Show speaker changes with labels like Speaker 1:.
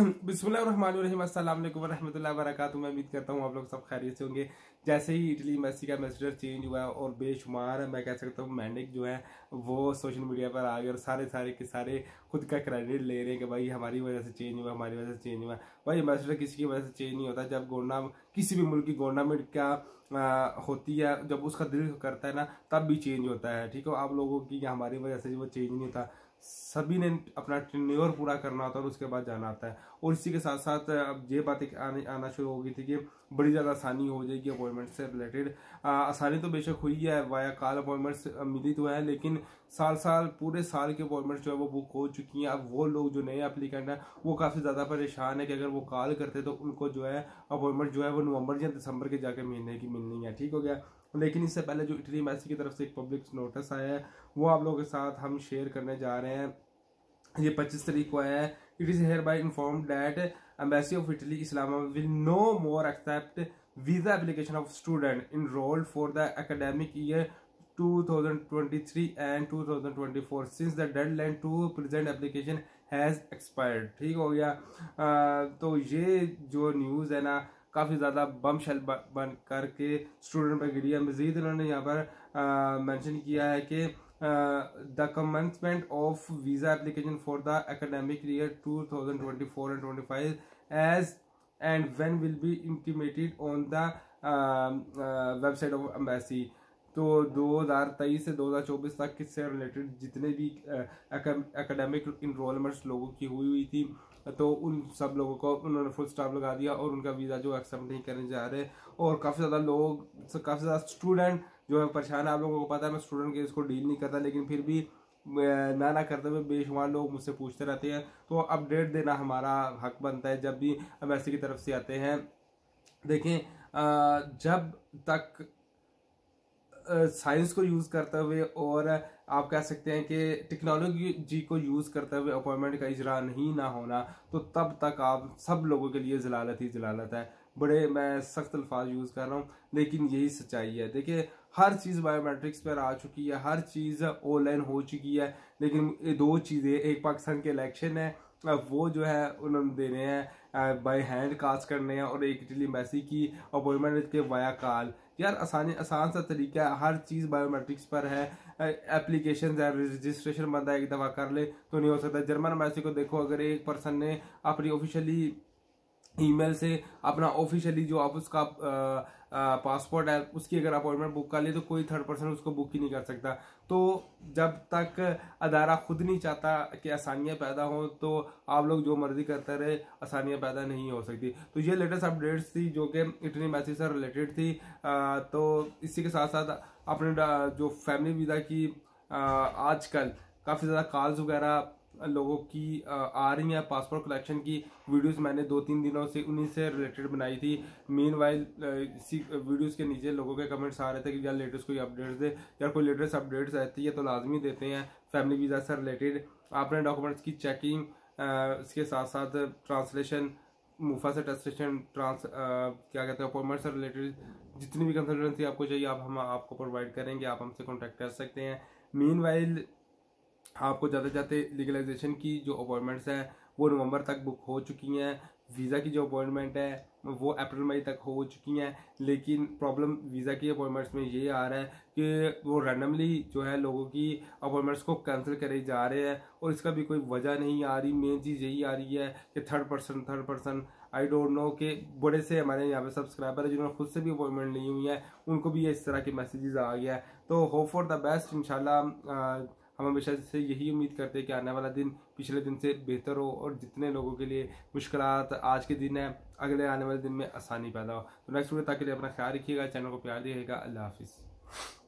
Speaker 1: बिस्मिल्लाम वरहमल वरक मैं उम्मीद करता हूँ आप लोग सब खैरियत से होंगे जैसे ही इटली मेसी का मैसेजर चेंज हुआ और बेशुमार मैं कह सकता हूँ मैंडिक जो है वो सोशल मीडिया पर आ गए और सारे सारे के सारे खुद का क्रेडिट ले रहे हैं कि भाई हमारी वजह से चेंज हुआ हमारी वजह से चेंज हुआ भाई मैसेजर किसी की वजह से चेंज नहीं होता जब गोरना किसी भी मुल्क की गवर्नामेंट का आ, होती है जब उसका दिल करता है ना तब भी चेंज होता है ठीक है आप लोगों की हमारी वजह से वो चेंज नहीं होता सभी ने अपना ट्रेन्योर पूरा करना होता है और उसके बाद जाना आता है और इसी के साथ साथ अब ये बात एक आने आना शुरू हो गई थी कि बड़ी ज़्यादा आसानी हो जाएगी अपॉइंटमेंट से रिलेटेड आसानी तो बेशक हुई है वाया कॉल अपॉइंटमेंट्स मिली तो है लेकिन साल साल पूरे साल के अपॉइंटमेंट जो है वो बुक हो चुकी हैं अब वो लोग जो नए अप्लीकेंट हैं वो काफ़ी ज़्यादा परेशान है कि अगर वो कॉल करते तो उनको जो है अपॉइंटमेंट जो है वो नवंबर या दिसंबर के जाके महीने की मिलनी है ठीक हो गया लेकिन इससे पहले जो इटली मैसी की तरफ से एक पब्लिक नोटिस आया है वो आप लोगों के साथ हम शेयर करने जा रहे हैं ये पच्चीस तरीक को आया है it is hereby inform that embassy of Italy Islamabad will no more accept visa of student in enrolled for the academic year 2023 and 2024 since the deadline to present application has expired ठीक हो गया आ, तो ये जो news है ना काफ़ी ज़्यादा बम शेल बन करके स्टूडेंट पर गिरी है मज़ीद इन्होंने यहाँ पर मेंशन किया है कि the commencement of visa application for the academic year 2024 and 25 as and when will be intimated on the website of embassy तो 2023 से 2024 तक इससे रिलेटेड जितने भी एकेडमिक इनरोलमेंट्स लोगों की हुई हुई थी तो उन सब लोगों को उन्होंने फुल स्टॉप लगा दिया और उनका वीज़ा जो एक्सेप्ट नहीं करने जा रहे और काफ़ी ज़्यादा लोग काफ़ी ज़्यादा स्टूडेंट जो है परेशान है आप लोगों को पता है मैं स्टूडेंट के इसको डील नहीं करता लेकिन फिर भी ना ना करते हुए बेशुमार लोग मुझसे पूछते रहते हैं तो अपडेट देना हमारा हक बनता है जब भी एम्बेसी की तरफ से आते हैं देखें जब तक साइंस को यूज़ करते हुए और आप कह सकते हैं कि टेक्नोलॉजी को यूज़ करते हुए अपॉइंटमेंट का इजरा नहीं ना होना तो तब तक आप सब लोगों के लिए जलालत ही जलालत है बड़े मैं सख्त अल्फाज यूज़ कर रहा हूँ लेकिन यही सच्चाई है देखिए हर चीज़ बायोमेट्रिक्स पर आ चुकी है हर चीज़ ऑनलाइन हो चुकी है लेकिन दो चीज़ें एक पाकिस्तान के इलेक्शन है वो जो है उन्होंने देने हैं बाई हैंड कास्ट करने हैं और एक इटली मैसी की अपॉइंटमेंट के वाया कॉल यार आसानी आसान सा तरीका है हर चीज़ बायोमेट्रिक्स पर है एप्लीकेशन है रजिस्ट्रेशन बंदा एक दफ़ा कर ले तो नहीं हो सकता जर्मन मैसी को देखो अगर एक पर्सन ने अपनी ऑफिशियली ईमेल से अपना ऑफिशियली जो आप उसका पासपोर्ट है उसकी अगर अपॉइंटमेंट बुक कर ले तो कोई थर्ड पर्सन उसको बुक ही नहीं कर सकता तो जब तक अदारा खुद नहीं चाहता कि आसानियाँ पैदा हों तो आप लोग जो मर्ज़ी करते रहे आसानियाँ पैदा नहीं हो सकती तो ये लेटेस्ट अपडेट्स थी जो कि इटनी मैसेज से रिलेटेड थी आ, तो इसी के साथ साथ अपने जो फैमिली वीज़ा की आजकल काफ़ी ज़्यादा कॉल्स वगैरह लोगों की आर्मी या पासपोर्ट कलेक्शन की वीडियोस मैंने दो तीन दिनों से उन्हीं से रिलेटेड बनाई थी मेन वाइल इसी वीडियोस के नीचे लोगों के कमेंट्स आ रहे थे कि यार लेटेस्ट कोई अपडेट्स दे यार कोई लेटेस्ट अपडेट्स रहती है तो लाजमी देते हैं फैमिली वीज़ा से रिलेटेड आपने डॉक्यूमेंट्स की चेकिंग इसके साथ साथ ट्रांसलेशन मुफा से टेस्टेशन ट्रांस क्या कहते हैं अपॉइंटमेंट से रिलेटेड जितनी भी कंसल्टेंसी आपको चाहिए आप हम आपको प्रोवाइड करेंगे आप हमसे कॉन्टैक्ट कर सकते हैं मीन आपको ज़्यादा जाते लीगलाइजेशन की जो अपॉइंटमेंट्स हैं वो नवंबर तक बुक हो चुकी हैं वीज़ा की जो अपॉइंटमेंट है वो अप्रैल मई तक हो चुकी हैं लेकिन प्रॉब्लम वीज़ा की अपॉइंटमेंट्स में ये आ रहा है कि वो रैंडमली जो है लोगों की अपॉइंटमेंट्स को कैंसिल करे जा रहे हैं और इसका भी कोई वजह नहीं आ रही मेन चीज़ यही आ रही है कि third person third person I don't know के बड़े से हमारे यहाँ पे सब्सक्राइबर है जिन्होंने खुद से भी अपॉइंटमेंट ली हुई है उनको भी इस तरह के मैसेजेस आ गया है तो होप फॉर द बेस्ट इंशाल्लाह हम हमेशा से यही उम्मीद करते हैं कि आने वाला दिन पिछले दिन से बेहतर हो और जितने लोगों के लिए मुश्किल आज के दिन है अगले आने वाले दिन में आसानी पैदा हो तो नेक्स्ट वीडियो तक के लिए अपना ख्याल रखिएगा चैनल को प्यार दिएगा अल्लाह हाफिज़